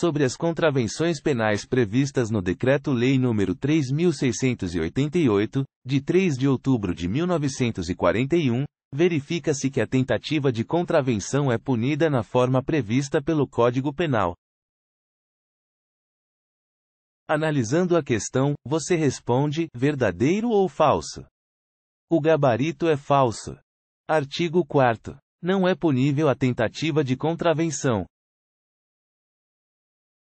sobre as contravenções penais previstas no Decreto-Lei nº 3688, de 3 de outubro de 1941, verifica-se que a tentativa de contravenção é punida na forma prevista pelo Código Penal. Analisando a questão, você responde: verdadeiro ou falso? O gabarito é falso. Artigo 4. Não é punível a tentativa de contravenção,